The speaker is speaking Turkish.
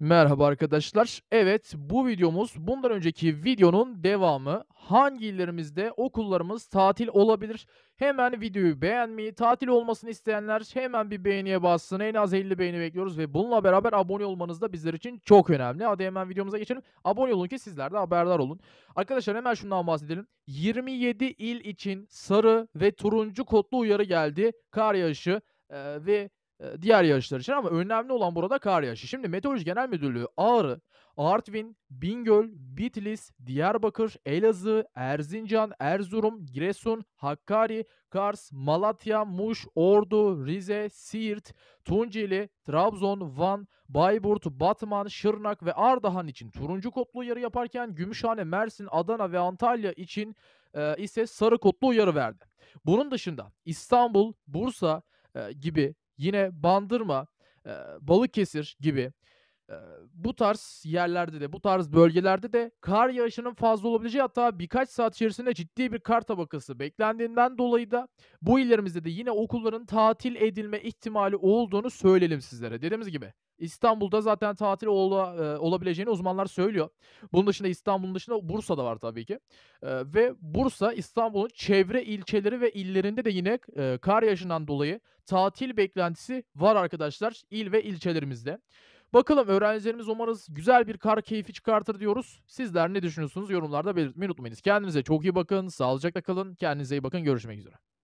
Merhaba arkadaşlar. Evet bu videomuz bundan önceki videonun devamı. Hangi illerimizde okullarımız tatil olabilir? Hemen videoyu beğenmeyi, tatil olmasını isteyenler hemen bir beğeniye bassın. En az 50 beğeni bekliyoruz ve bununla beraber abone olmanız da bizler için çok önemli. Hadi hemen videomuza geçelim. Abone olun ki sizler de haberdar olun. Arkadaşlar hemen şundan bahsedelim. 27 il için sarı ve turuncu kodlu uyarı geldi. Kar yağışı ve e, diğer yağışlar için ama önemli olan burada kar yağışı. Şimdi Meteoroloji Genel Müdürlüğü Ağrı, Artvin, Bingöl, Bitlis, Diyarbakır, Elazığ, Erzincan, Erzurum, Giresun, Hakkari, Kars, Malatya, Muş, Ordu, Rize, Siirt, Tunceli, Trabzon, Van, Bayburt, Batman, Şırnak ve Ardahan için turuncu kodlu uyarı yaparken Gümüşhane, Mersin, Adana ve Antalya için e, ise sarı kodlu uyarı verdi. Bunun dışında İstanbul, Bursa, e, gibi yine Bandırma, e, Balıkesir gibi e, bu tarz yerlerde de bu tarz bölgelerde de kar yağışının fazla olabileceği hatta birkaç saat içerisinde ciddi bir kar tabakası beklendiğinden dolayı da bu illerimizde de yine okulların tatil edilme ihtimali olduğunu söyleyelim sizlere. Dediğimiz gibi İstanbul'da zaten tatil ola, e, olabileceğini uzmanlar söylüyor. Bunun dışında İstanbul'un dışında Bursa'da var tabii ki. E, ve Bursa İstanbul'un çevre ilçeleri ve illerinde de yine e, kar yağışından dolayı tatil beklentisi var arkadaşlar il ve ilçelerimizde. Bakalım öğrencilerimiz umarız güzel bir kar keyfi çıkartır diyoruz. Sizler ne düşünüyorsunuz yorumlarda belirtmeyi unutmayınız. Kendinize çok iyi bakın, sağlıcakla kalın, kendinize iyi bakın, görüşmek üzere.